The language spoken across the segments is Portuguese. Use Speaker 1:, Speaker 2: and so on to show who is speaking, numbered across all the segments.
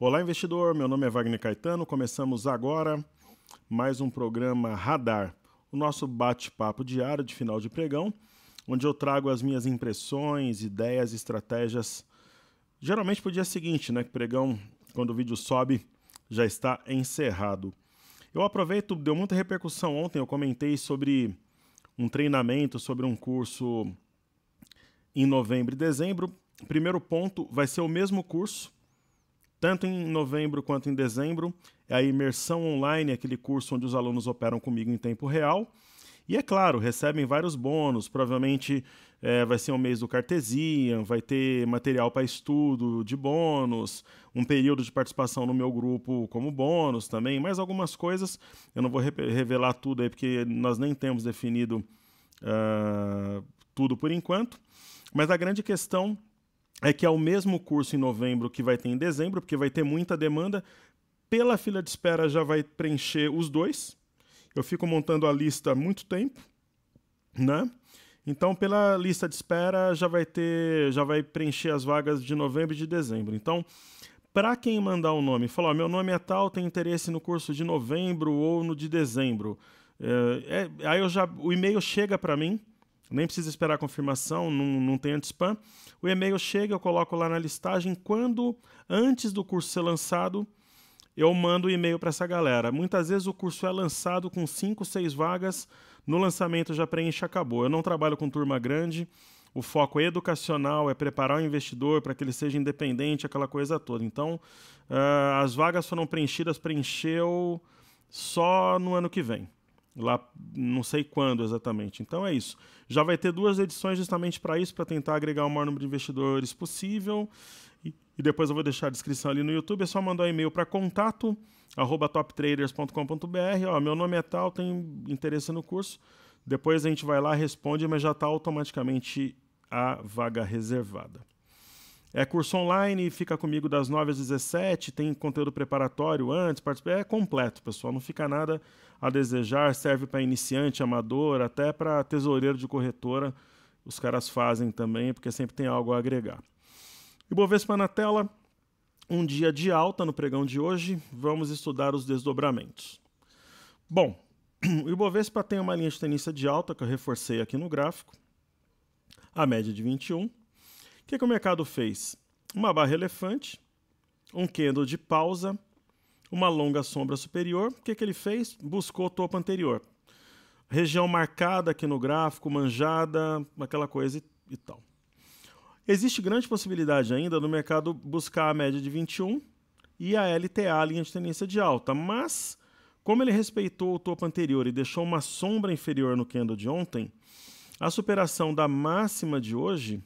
Speaker 1: Olá, investidor. Meu nome é Wagner Caetano. Começamos agora mais um programa Radar, o nosso bate-papo diário de final de pregão, onde eu trago as minhas impressões, ideias, estratégias. Geralmente para o dia seguinte, né? Que pregão, quando o vídeo sobe, já está encerrado. Eu aproveito, deu muita repercussão ontem. Eu comentei sobre um treinamento, sobre um curso em novembro e dezembro. Primeiro ponto, vai ser o mesmo curso tanto em novembro quanto em dezembro, é a imersão online, aquele curso onde os alunos operam comigo em tempo real. E é claro, recebem vários bônus, provavelmente é, vai ser um mês do Cartesian, vai ter material para estudo de bônus, um período de participação no meu grupo como bônus também, mais algumas coisas. Eu não vou re revelar tudo aí, porque nós nem temos definido uh, tudo por enquanto. Mas a grande questão é que é o mesmo curso em novembro que vai ter em dezembro, porque vai ter muita demanda. Pela fila de espera já vai preencher os dois. Eu fico montando a lista há muito tempo, né? Então, pela lista de espera já vai ter, já vai preencher as vagas de novembro e de dezembro. Então, para quem mandar o um nome, falar, oh, meu nome é tal, tem interesse no curso de novembro ou no de dezembro. É, é, aí eu já, o e-mail chega para mim nem precisa esperar a confirmação, não, não tem anti-spam. O e-mail chega, eu coloco lá na listagem. Quando, antes do curso ser lançado, eu mando o e-mail para essa galera. Muitas vezes o curso é lançado com 5, 6 vagas, no lançamento já preenche, acabou. Eu não trabalho com turma grande, o foco é educacional, é preparar o investidor para que ele seja independente, aquela coisa toda. Então, uh, as vagas foram preenchidas, preencheu só no ano que vem lá não sei quando exatamente. Então é isso. Já vai ter duas edições justamente para isso, para tentar agregar o maior número de investidores possível. E, e, depois eu vou deixar a descrição ali no YouTube. É só mandar um e-mail para contato toptraders.com.br. meu nome é tal, tem interesse no curso. Depois a gente vai lá, responde, mas já está automaticamente a vaga reservada. É curso online, fica comigo das 9 às 17, tem conteúdo preparatório antes, é completo, pessoal, não fica nada a desejar, serve para iniciante, amador, até para tesoureiro de corretora, os caras fazem também, porque sempre tem algo a agregar. E Bovespa na tela, um dia de alta no pregão de hoje, vamos estudar os desdobramentos. Bom, o Ibovespa tem uma linha de tendência de alta que eu reforcei aqui no gráfico, a média de 21, que, que o mercado fez? Uma barra elefante, um candle de pausa, uma longa sombra superior. O que, que ele fez? Buscou o topo anterior. Região marcada aqui no gráfico, manjada, aquela coisa e, e tal. Existe grande possibilidade ainda do mercado buscar a média de 21 e a LTA, a linha de tendência de alta, mas como ele respeitou o topo anterior e deixou uma sombra inferior no candle de ontem, a superação da máxima de hoje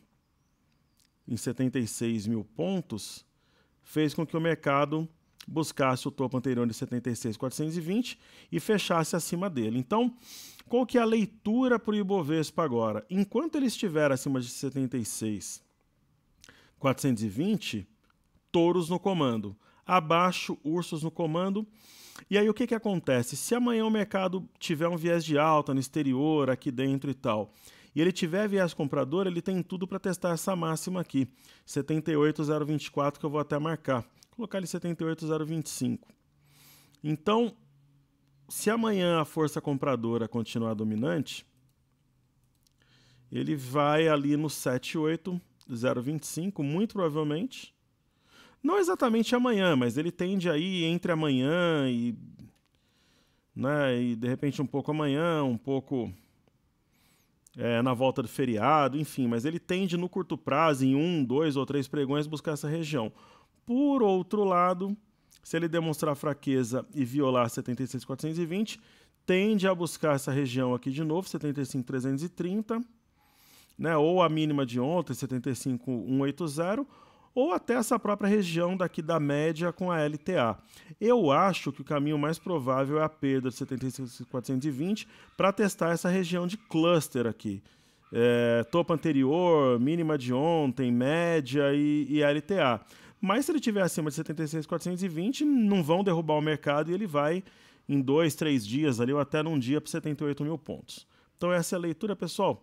Speaker 1: em 76 mil pontos, fez com que o mercado buscasse o topo anterior de 76,420 e fechasse acima dele. Então, qual que é a leitura para o Ibovespa agora? Enquanto ele estiver acima de 76,420, touros no comando. Abaixo, ursos no comando. E aí o que, que acontece? Se amanhã o mercado tiver um viés de alta no exterior, aqui dentro e tal, e ele tiver viés comprador, ele tem tudo para testar essa máxima aqui, 78024 que eu vou até marcar. Vou colocar ele 78025. Então, se amanhã a força compradora continuar dominante, ele vai ali no 78025, muito provavelmente. Não exatamente amanhã, mas ele tende aí entre amanhã e né, e de repente um pouco amanhã, um pouco é, na volta do feriado, enfim, mas ele tende no curto prazo, em um, dois ou três pregões, buscar essa região. Por outro lado, se ele demonstrar fraqueza e violar 76,420, tende a buscar essa região aqui de novo, 75,330, né, ou a mínima de ontem, 75,180, ou até essa própria região daqui da média com a LTA. Eu acho que o caminho mais provável é a perda de 76420 para testar essa região de cluster aqui. É, topo anterior, mínima de ontem, média e, e LTA. Mas se ele tiver acima de 76,420, não vão derrubar o mercado e ele vai em dois, três dias ali, ou até num dia para 78 mil pontos. Então essa é a leitura, pessoal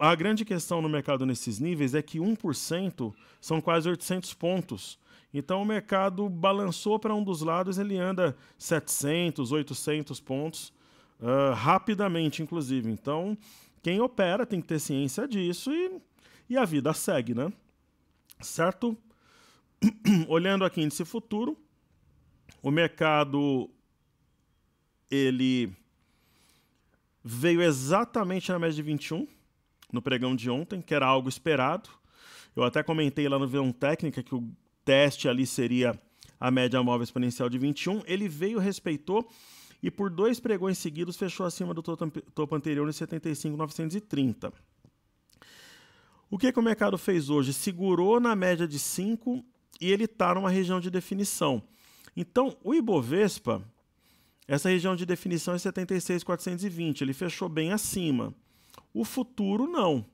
Speaker 1: a grande questão no mercado nesses níveis é que 1% são quase 800 pontos. Então o mercado balançou para um dos lados, ele anda 700, 800 pontos uh, rapidamente, inclusive. Então quem opera tem que ter ciência disso e, e a vida segue, né? Certo? Olhando aqui índice futuro, o mercado ele veio exatamente na média de 21 no pregão de ontem, que era algo esperado. Eu até comentei lá no V1 Técnica que o teste ali seria a média móvel exponencial de 21. Ele veio, respeitou e por dois pregões seguidos fechou acima do topo anterior em 75,930. O que, que o mercado fez hoje? Segurou na média de 5 e ele está numa região de definição. Então, o Ibovespa, essa região de definição é 76,420, ele fechou bem acima. O futuro, não.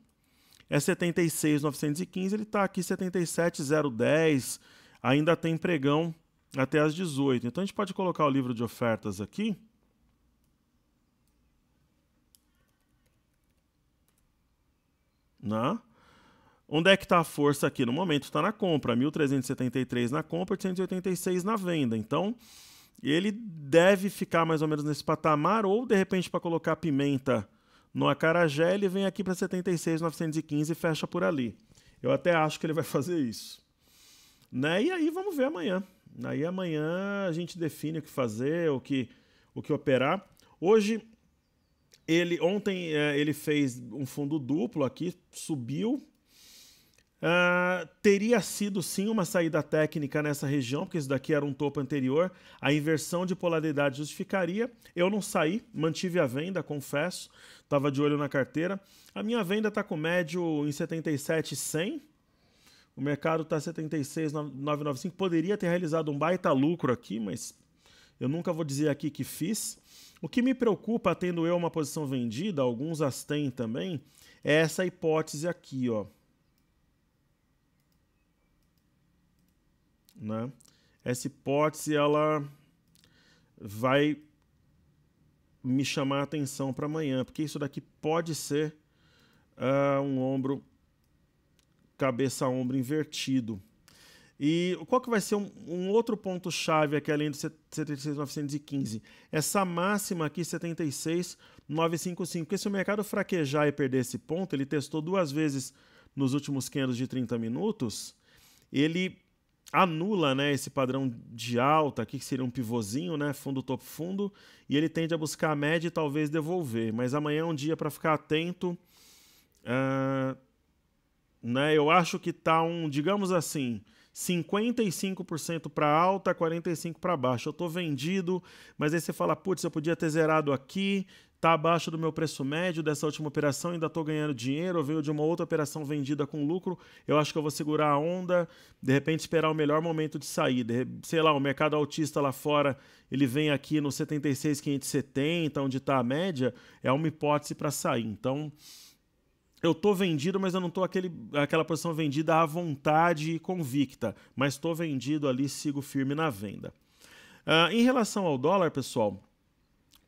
Speaker 1: É 76,915, ele está aqui 77,010, ainda tem pregão até as 18. Então a gente pode colocar o livro de ofertas aqui. Né? Onde é que está a força aqui? No momento está na compra, 1.373 na compra, 886 na venda. Então, ele deve ficar mais ou menos nesse patamar, ou de repente para colocar pimenta no Acarajé, ele vem aqui para 76,915 e fecha por ali. Eu até acho que ele vai fazer isso. Né? E aí vamos ver amanhã. Aí amanhã a gente define o que fazer, o que, o que operar. Hoje, ele ontem é, ele fez um fundo duplo aqui, subiu, ah, teria sido sim uma saída técnica nessa região, porque isso daqui era um topo anterior. A inversão de polaridade justificaria. Eu não saí, mantive a venda, confesso. Estava de olho na carteira. A minha venda está com médio em 77,100. O mercado está 76,995. Poderia ter realizado um baita lucro aqui, mas eu nunca vou dizer aqui que fiz. O que me preocupa, tendo eu uma posição vendida, alguns as têm também, é essa hipótese aqui, ó. né? Essa hipótese ela vai me chamar a atenção para amanhã, porque isso daqui pode ser uh, um ombro cabeça-ombro invertido. E qual que vai ser um, um outro ponto chave aqui além do 76.915? Essa máxima aqui 76.955, porque se o mercado fraquejar e perder esse ponto, ele testou duas vezes nos últimos quinhentos de 30 minutos, ele anula né, esse padrão de alta aqui, que seria um pivôzinho, né, fundo, topo, fundo, e ele tende a buscar a média e talvez devolver. Mas amanhã é um dia para ficar atento. Uh, né, eu acho que está um, digamos assim, 55% para alta, 45% para baixo. Eu estou vendido, mas aí você fala, putz, eu podia ter zerado aqui, está abaixo do meu preço médio dessa última operação, ainda estou ganhando dinheiro, veio de uma outra operação vendida com lucro, eu acho que eu vou segurar a onda, de repente esperar o melhor momento de sair. sei lá, o mercado autista lá fora, ele vem aqui no 76,570, onde está a média, é uma hipótese para sair. Então, eu tô vendido, mas eu não tô aquele, aquela posição vendida à vontade e convicta. Mas estou vendido ali, sigo firme na venda. Uh, em relação ao dólar, pessoal,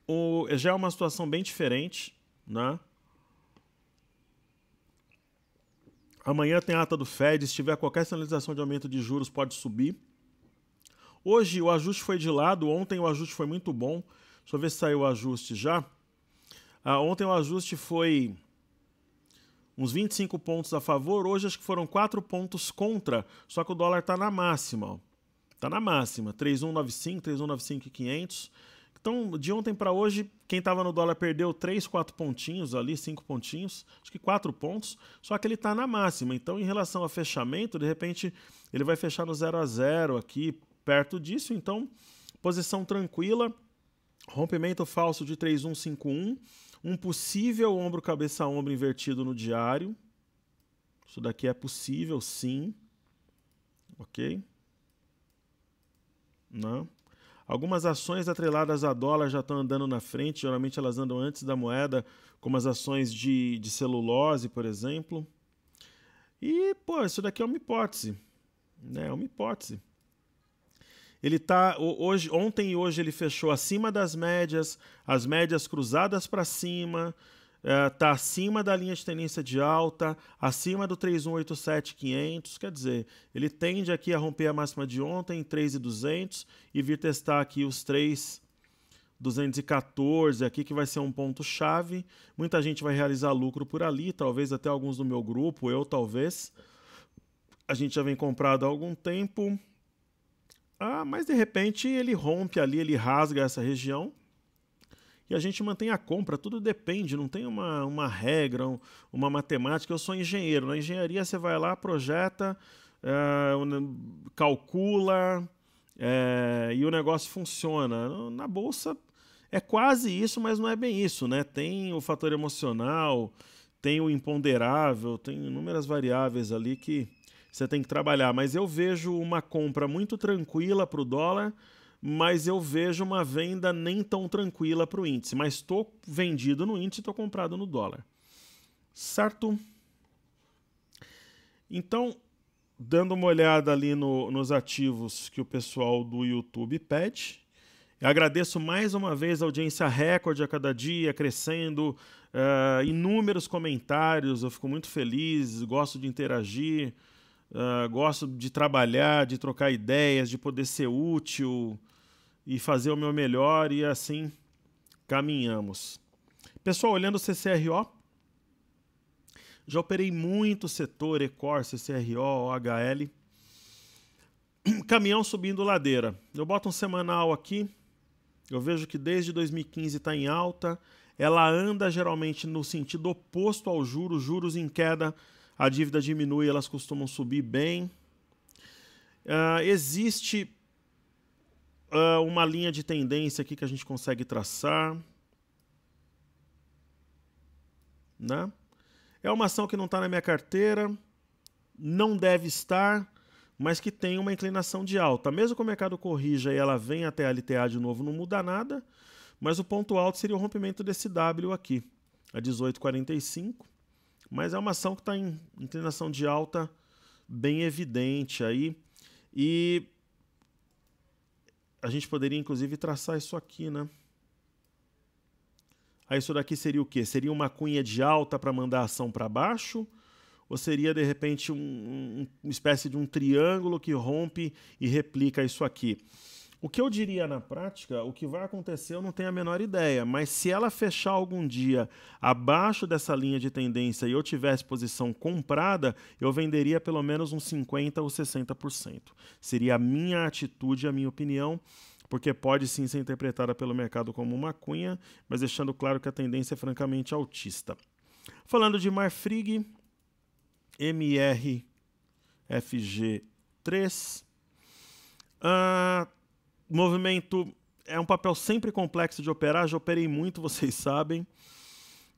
Speaker 1: o, já é uma situação bem diferente, né? Amanhã tem a ata do Fed, se tiver qualquer sinalização de aumento de juros, pode subir. Hoje o ajuste foi de lado, ontem o ajuste foi muito bom. Deixa eu ver se saiu o ajuste já. Ah, ontem o ajuste foi uns 25 pontos a favor. Hoje acho que foram 4 pontos contra, só que o dólar está na máxima. está na máxima, 3195, 3195 e Então, de ontem para hoje, quem estava no dólar perdeu 3, 4 pontinhos ali, 5 pontinhos, acho que 4 pontos, só que ele está na máxima. Então, em relação a fechamento, de repente ele vai fechar no 0 a 0 aqui, perto disso. Então, posição tranquila, rompimento falso de 3151 um possível ombro cabeça ombro invertido no diário. Isso daqui é possível, sim. OK? Não. Né? Algumas ações atreladas a dólar já estão andando na frente, geralmente elas andam antes da moeda, como as ações de, de celulose, por exemplo. E, pô, isso daqui é uma hipótese. Né? É uma hipótese. Ele tá hoje, ontem e hoje ele fechou acima das médias, as médias cruzadas para cima, está é, acima da linha de tendência de alta, acima do 3187500, quer dizer, ele tende aqui a romper a máxima de ontem, 3200 e vir testar aqui os 3214 aqui que vai ser um ponto chave. Muita gente vai realizar lucro por ali, talvez até alguns do meu grupo, eu talvez. A gente já vem comprado há algum tempo. Ah, mas de repente ele rompe ali, ele rasga essa região e a gente mantém a compra. Tudo depende, não tem uma, uma regra, um, uma matemática. Eu sou engenheiro. Na engenharia você vai lá, projeta, é, calcula é, e o negócio funciona. Na bolsa é quase isso, mas não é bem isso, né? Tem o fator emocional, tem o imponderável, tem inúmeras variáveis ali que você tem que trabalhar. Mas eu vejo uma compra muito tranquila para o dólar, mas eu vejo uma venda nem tão tranquila para o índice. Mas estou vendido no índice e estou comprado no dólar. Certo? Então, dando uma olhada ali no, nos ativos que o pessoal do YouTube pede. Eu agradeço mais uma vez a audiência recorde a cada dia, crescendo, uh, inúmeros comentários, eu fico muito feliz, gosto de interagir. Ah, gosto de trabalhar, de trocar ideias, de poder ser útil e fazer o meu melhor e assim caminhamos. Pessoal, olhando o CCRO, já operei muito setor, Ecor, CCRO, OHL. Caminhão subindo ladeira. Eu boto um semanal aqui, eu vejo que desde 2015 está em alta. Ela anda geralmente no sentido oposto ao juros, juros em queda, a dívida diminui, elas costumam subir bem. Uh, existe uh, uma linha de tendência aqui que a gente consegue traçar. Né? É uma ação que não está na minha carteira, não deve estar, mas que tem uma inclinação de alta. Mesmo que o mercado corrija e ela venha até a LTA de novo, não muda nada, mas o ponto alto seria o rompimento desse W aqui, a 18,45. Mas é uma ação que está em inclinação de alta bem evidente aí. E a gente poderia, inclusive, traçar isso aqui, né? Aí isso daqui seria o quê? Seria uma cunha de alta para mandar a ação para baixo? Ou seria, de repente, um, um, uma espécie de um triângulo que rompe e replica isso aqui? O que eu diria na prática, o que vai acontecer eu não tenho a menor ideia, mas se ela fechar algum dia abaixo dessa linha de tendência e eu tivesse posição comprada, eu venderia pelo menos uns 50% ou 60%. Seria a minha atitude, a minha opinião, porque pode sim ser interpretada pelo mercado como uma cunha, mas deixando claro que a tendência é francamente altista. Falando de Marfrig, MRFG3. Uh, Movimento é um papel sempre complexo de operar, já operei muito, vocês sabem,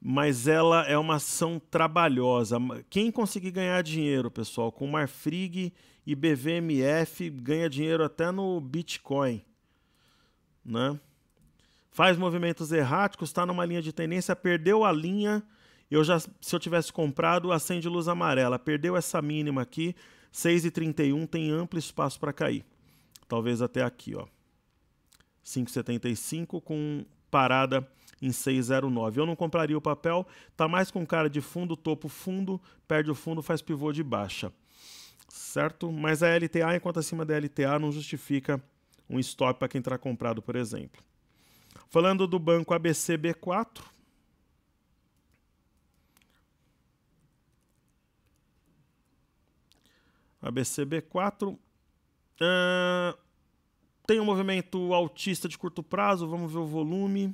Speaker 1: mas ela é uma ação trabalhosa. Quem conseguir ganhar dinheiro, pessoal, com Marfrig e BVMF, ganha dinheiro até no Bitcoin, né? Faz movimentos erráticos, está numa linha de tendência, perdeu a linha, eu já, se eu tivesse comprado, acende luz amarela, perdeu essa mínima aqui, 6,31 tem amplo espaço para cair. Talvez até aqui, ó. 5,75 com parada em 6,09. Eu não compraria o papel, tá mais com cara de fundo, topo fundo, perde o fundo, faz pivô de baixa. Certo? Mas a LTA, enquanto acima da LTA, não justifica um stop para quem está comprado, por exemplo. Falando do banco ABCB 4 abcb 4 Uh tem um movimento altista de curto prazo, vamos ver o volume.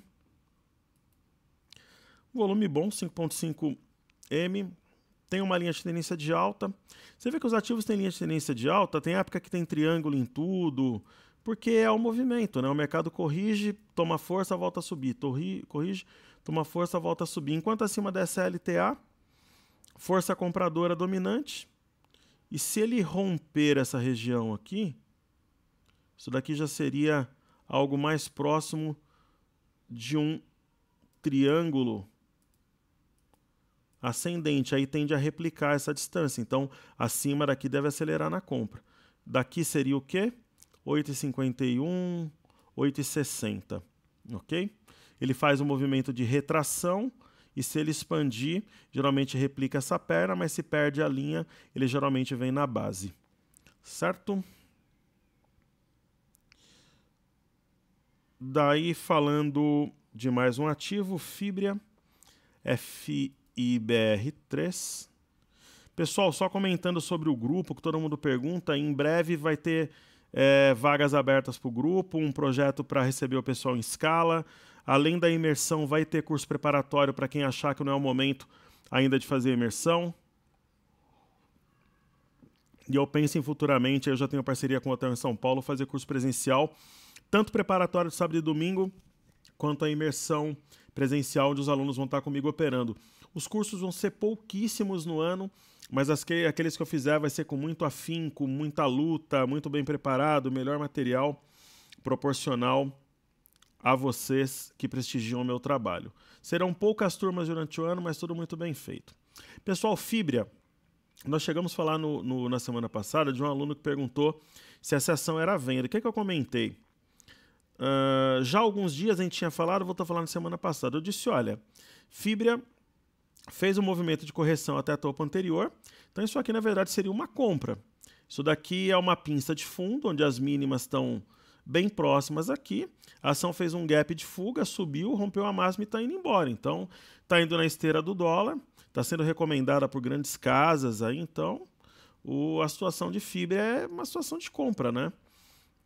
Speaker 1: Volume bom, 5.5 M. Tem uma linha de tendência de alta. Você vê que os ativos têm linha de tendência de alta, tem época que tem triângulo em tudo, porque é o movimento, né? O mercado corrige, toma força, volta a subir. Torri, corrige, toma força, volta a subir. Enquanto acima dessa LTA, força compradora dominante. E se ele romper essa região aqui, isso daqui já seria algo mais próximo de um triângulo ascendente. Aí tende a replicar essa distância. Então, acima daqui deve acelerar na compra. Daqui seria o quê? 8,51, 8,60. Ok? Ele faz um movimento de retração e se ele expandir, geralmente replica essa perna, mas se perde a linha, ele geralmente vem na base. Certo? Daí falando de mais um ativo, Fibria, FIBR3. Pessoal, só comentando sobre o grupo, que todo mundo pergunta, em breve vai ter é, vagas abertas para o grupo, um projeto para receber o pessoal em escala. Além da imersão, vai ter curso preparatório para quem achar que não é o momento ainda de fazer imersão. E eu penso em futuramente, eu já tenho parceria com o Hotel em São Paulo, fazer curso presencial tanto preparatório de sábado e domingo, quanto a imersão presencial, onde os alunos vão estar comigo operando. Os cursos vão ser pouquíssimos no ano, mas que, aqueles que eu fizer vai ser com muito afinco, muita luta, muito bem preparado, melhor material proporcional a vocês que prestigiam o meu trabalho. Serão poucas turmas durante o ano, mas tudo muito bem feito. Pessoal, Fibria, nós chegamos a falar no, no, na semana passada de um aluno que perguntou se a sessão era venda. O que, é que eu comentei? Uh, já alguns dias a gente tinha falado, vou estar falando semana passada. Eu disse: olha, Fibria fez um movimento de correção até a topo anterior, então isso aqui na verdade seria uma compra. Isso daqui é uma pinça de fundo, onde as mínimas estão bem próximas aqui. A ação fez um gap de fuga, subiu, rompeu a máxima e está indo embora. Então está indo na esteira do dólar, está sendo recomendada por grandes casas aí, então. O, a situação de fibra é uma situação de compra, né?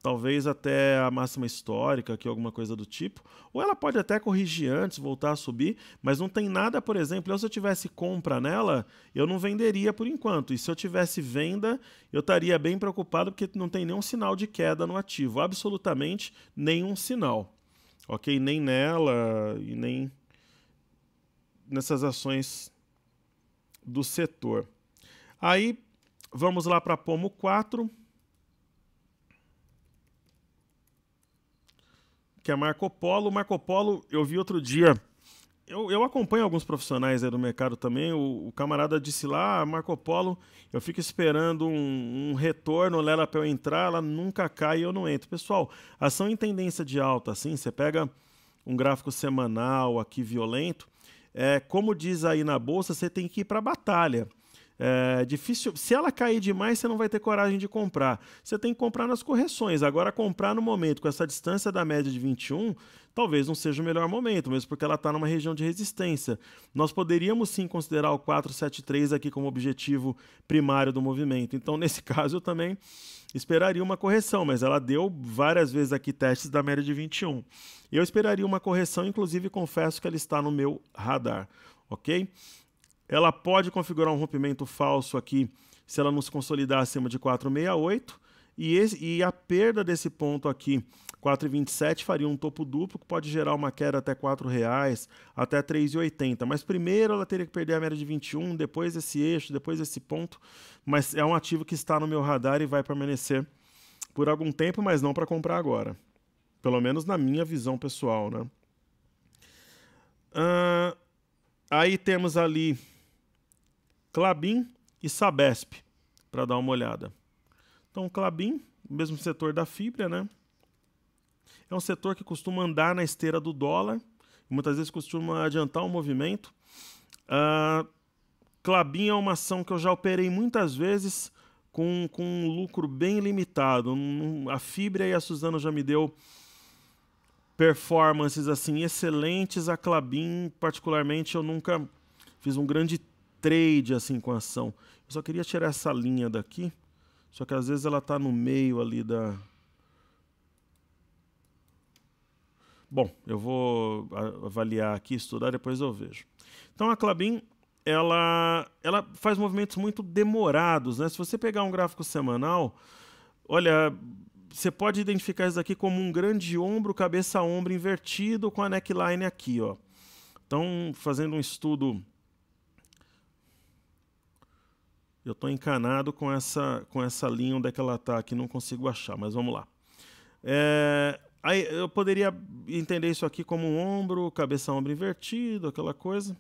Speaker 1: talvez até a máxima histórica, que alguma coisa do tipo, ou ela pode até corrigir antes, voltar a subir, mas não tem nada, por exemplo, eu se eu tivesse compra nela, eu não venderia por enquanto, e se eu tivesse venda, eu estaria bem preocupado porque não tem nenhum sinal de queda no ativo, absolutamente nenhum sinal. OK, nem nela e nem nessas ações do setor. Aí vamos lá para Pomo 4. que é Marco Polo. Marco Polo, eu vi outro dia. Eu, eu acompanho alguns profissionais do mercado também. O, o, camarada disse lá, ah, Marco Polo, eu fico esperando um, um retorno ela para eu entrar, ela nunca cai e eu não entro. Pessoal, ação em tendência de alta, assim, você pega um gráfico semanal aqui violento. É, como diz aí na bolsa, você tem que ir para a batalha. É difícil. Se ela cair demais, você não vai ter coragem de comprar. Você tem que comprar nas correções. Agora, comprar no momento com essa distância da média de 21, talvez não seja o melhor momento, mesmo porque ela está numa região de resistência. Nós poderíamos sim considerar o 473 aqui como objetivo primário do movimento. Então, nesse caso, eu também esperaria uma correção, mas ela deu várias vezes aqui testes da média de 21. Eu esperaria uma correção, inclusive confesso que ela está no meu radar, ok? Ela pode configurar um rompimento falso aqui se ela não se consolidar acima de 4,68. E, esse, e a perda desse ponto aqui, 4,27, faria um topo duplo, que pode gerar uma queda até R$ reais, até 3,80. Mas primeiro ela teria que perder a média de 21, depois esse eixo, depois esse ponto. Mas é um ativo que está no meu radar e vai permanecer por algum tempo, mas não para comprar agora. Pelo menos na minha visão pessoal, né? Uh, aí temos ali Clabin e Sabesp, para dar uma olhada. Então, Clabin, mesmo setor da fibra, né? É um setor que costuma andar na esteira do dólar, muitas vezes costuma adiantar o um movimento. Uh, Clabin é uma ação que eu já operei muitas vezes com, com um lucro bem limitado. a Fibra e a Suzano já me deu performances assim excelentes. A Clabin, particularmente, eu nunca fiz um grande trade assim com a ação. Eu só queria tirar essa linha daqui, só que às vezes ela está no meio ali da... Bom, eu vou avaliar aqui, estudar, depois eu vejo. Então a Clabin ela, ela faz movimentos muito demorados. Né? Se você pegar um gráfico semanal, olha, você pode identificar isso aqui como um grande ombro, cabeça-ombro invertido com a neckline aqui. Ó. Então, fazendo um estudo Eu estou encanado com essa, com essa linha onde é que ela está aqui, não consigo achar, mas vamos lá. É, aí eu poderia entender isso aqui como um ombro, cabeça-ombro invertido, aquela coisa.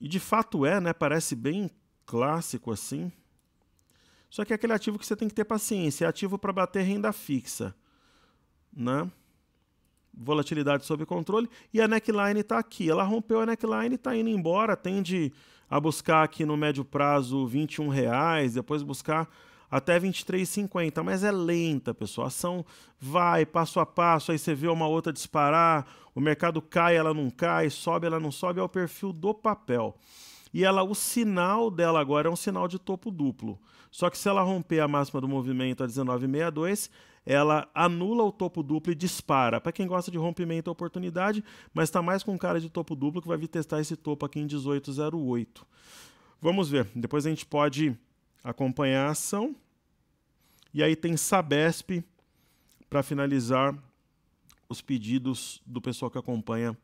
Speaker 1: E de fato é, né? Parece bem clássico assim. Só que é aquele ativo que você tem que ter paciência. É ativo para bater renda fixa. Né? volatilidade sob controle, e a neckline está aqui. Ela rompeu a neckline, está indo embora, tende a buscar aqui no médio prazo R$ 21,00, depois buscar até 23,50, mas é lenta, pessoal. A ação vai passo a passo, aí você vê uma outra disparar, o mercado cai, ela não cai, sobe, ela não sobe, é o perfil do papel. E ela, o sinal dela agora é um sinal de topo duplo. Só que se ela romper a máxima do movimento a 1962, ela anula o topo duplo e dispara. Para quem gosta de rompimento é oportunidade, mas está mais com cara de topo duplo que vai vir testar esse topo aqui em 1808. Vamos ver. Depois a gente pode acompanhar a ação. E aí tem Sabesp para finalizar os pedidos do pessoal que acompanha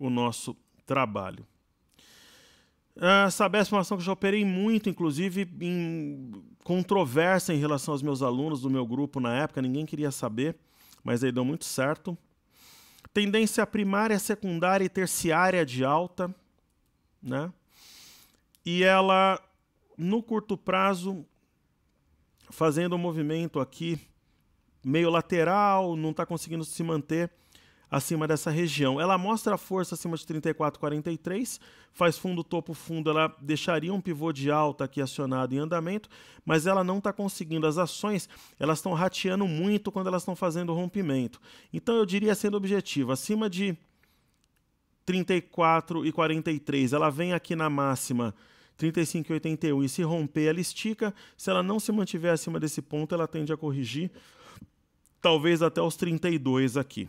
Speaker 1: o nosso trabalho. Uh, é, Sabesp é uma ação que eu já operei muito, inclusive em controvérsia em relação aos meus alunos do meu grupo na época, ninguém queria saber, mas aí deu muito certo. Tendência primária, secundária e terciária de alta, né? E ela, no curto prazo, fazendo um movimento aqui meio lateral, não está conseguindo se manter acima dessa região. Ela mostra a força acima de 34,43, faz fundo, topo, fundo, ela deixaria um pivô de alta aqui acionado em andamento, mas ela não está conseguindo. As ações elas estão rateando muito quando elas estão fazendo rompimento. Então eu diria, sendo objetivo, acima de 34 e 43, ela vem aqui na máxima 35,81 e se romper ela estica. Se ela não se mantiver acima desse ponto, ela tende a corrigir talvez até os 32 aqui.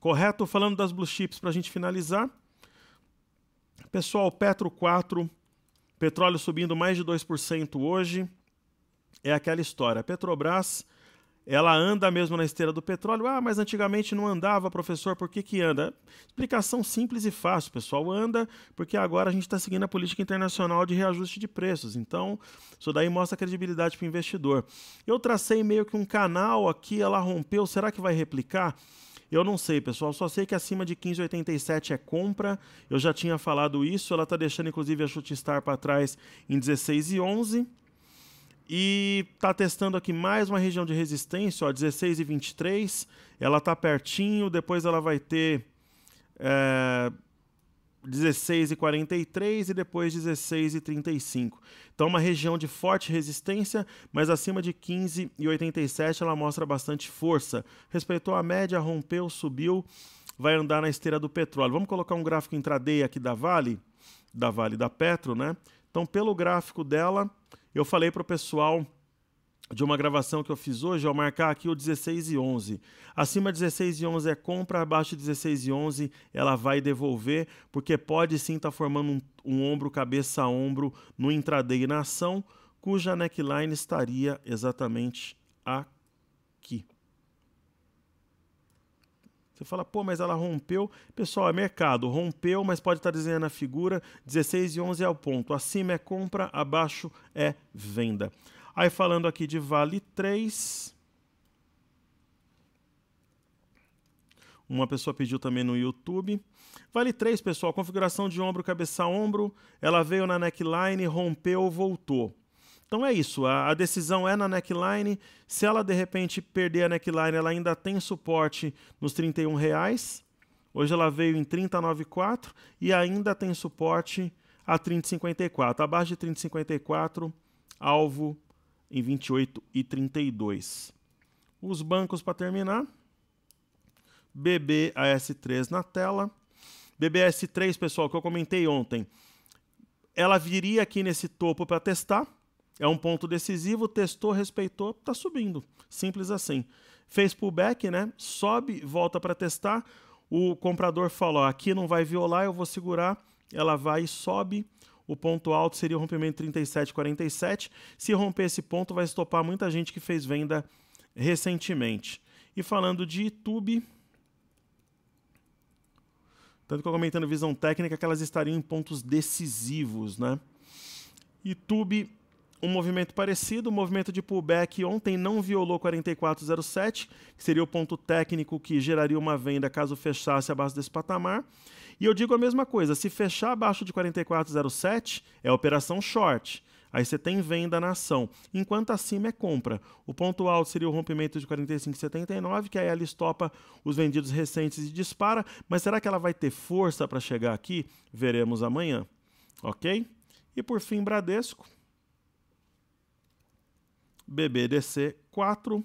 Speaker 1: Correto? Falando das blue chips para a gente finalizar. Pessoal, Petro 4, petróleo subindo mais de 2% hoje. É aquela história. Petrobras, ela anda mesmo na esteira do petróleo. Ah, mas antigamente não andava, professor, por que, que anda? Explicação simples e fácil, pessoal. Anda porque agora a gente está seguindo a política internacional de reajuste de preços. Então, isso daí mostra credibilidade para o investidor. Eu tracei meio que um canal aqui, ela rompeu. Será que vai replicar? Eu não sei, pessoal, só sei que acima de 15,87 é compra. Eu já tinha falado isso, ela está deixando inclusive a star para trás em 16,11. E está testando aqui mais uma região de resistência, ó, 16 e 23. Ela está pertinho, depois ela vai ter é, 16 e 43 e depois 16 e 35. Então uma região de forte resistência, mas acima de 15 e 87 ela mostra bastante força. Respeitou a média, rompeu, subiu, vai andar na esteira do petróleo. Vamos colocar um gráfico intraday aqui da Vale, da Vale da Petro, né? Então pelo gráfico dela, eu falei para o pessoal de uma gravação que eu fiz hoje, ao marcar aqui o 16 e 11. Acima de 16 e 11 é compra, abaixo de 16 e 11 ela vai devolver, porque pode sim estar tá formando um, um ombro cabeça a ombro no intraday na ação, cuja neckline estaria exatamente aqui. Você fala, pô, mas ela rompeu. Pessoal, é mercado, rompeu, mas pode estar tá desenhando a figura. 16 e 11 é o ponto. Acima é compra, abaixo é venda. Aí falando aqui de Vale 3. Uma pessoa pediu também no YouTube. Vale 3, pessoal. Configuração de ombro, cabeça ombro. Ela veio na neckline, rompeu, voltou. Então é isso. A, a decisão é na neckline. Se ela de repente perder a neckline, ela ainda tem suporte nos R$ 31,00. Hoje ela veio em 39,4 e ainda tem suporte a 30,54. Abaixo de 30,54, alvo em 28 e 32. Os bancos para terminar. BBAS3 na tela. BBS3, pessoal, que eu comentei ontem. Ela viria aqui nesse topo para testar. É um ponto decisivo, testou, respeitou, está subindo. Simples assim. Fez pullback, né? Sobe, volta para testar. O comprador falou, aqui não vai violar, eu vou segurar. Ela vai e sobe o ponto alto seria o rompimento 37,47. Se romper esse ponto, vai estopar muita gente que fez venda recentemente. E falando de YouTube, tanto que eu comentando visão técnica que elas estariam em pontos decisivos, né? YouTube um movimento parecido, o movimento de pullback ontem não violou 44,07, que seria o ponto técnico que geraria uma venda caso fechasse abaixo desse patamar. E eu digo a mesma coisa, se fechar abaixo de 44,07 é operação short. Aí você tem venda na ação, enquanto acima é compra. O ponto alto seria o rompimento de 45,79, que aí ela estopa os vendidos recentes e dispara. Mas será que ela vai ter força para chegar aqui? Veremos amanhã, ok? E por fim, Bradesco. BBDC 4.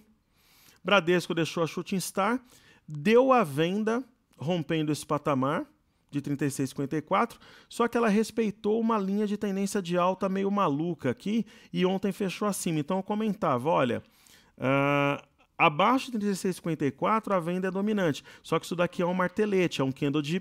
Speaker 1: Bradesco deixou a chute instar, deu a venda, rompendo esse patamar de 36,54, só que ela respeitou uma linha de tendência de alta meio maluca aqui e ontem fechou acima. Então eu comentava, olha, uh, abaixo de 36,54 a venda é dominante, só que isso daqui é um martelete, é um candle de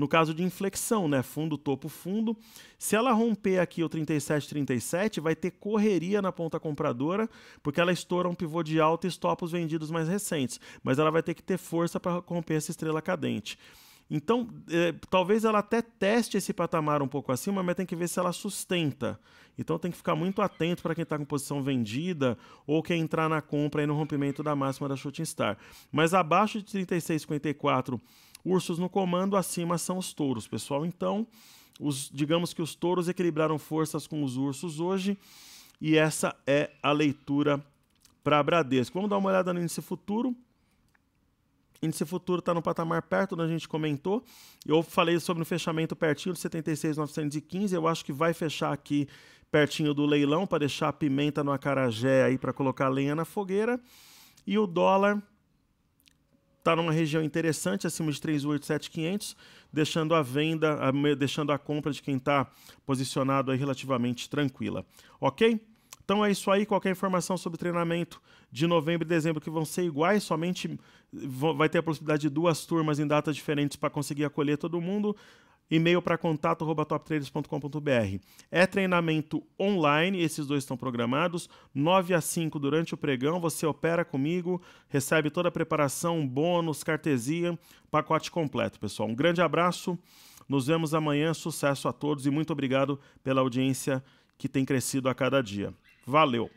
Speaker 1: no caso de inflexão, né? Fundo, topo, fundo. Se ela romper aqui o 37,37, vai ter correria na ponta compradora, porque ela estoura um pivô de alta e stop os vendidos mais recentes. Mas ela vai ter que ter força para romper essa estrela cadente. Então, é, talvez ela até teste esse patamar um pouco acima, mas tem que ver se ela sustenta. Então, tem que ficar muito atento para quem está com posição vendida ou quer entrar na compra aí no rompimento da máxima da Shooting Star. Mas abaixo de 36,54 Ursos no comando, acima são os touros, pessoal. Então, os, digamos que os touros equilibraram forças com os ursos hoje, e essa é a leitura para a Bradesco. Vamos dar uma olhada no índice futuro. Índice futuro está no patamar perto onde a gente comentou. Eu falei sobre o fechamento pertinho de 76,915. Eu acho que vai fechar aqui pertinho do leilão para deixar a pimenta no acarajé aí para colocar lenha na fogueira. E o dólar está numa região interessante, acima de 387,500, deixando a venda, a, deixando a compra de quem está posicionado aí relativamente tranquila. Ok? Então é isso aí. Qualquer informação sobre treinamento de novembro e dezembro que vão ser iguais, somente vai ter a possibilidade de duas turmas em datas diferentes para conseguir acolher todo mundo e-mail para contato@top3.com.br. É treinamento online, esses dois estão programados, 9 a 5 durante o pregão, você opera comigo, recebe toda a preparação, bônus, cartesia, pacote completo, pessoal. Um grande abraço. Nos vemos amanhã. Sucesso a todos e muito obrigado pela audiência que tem crescido a cada dia. Valeu.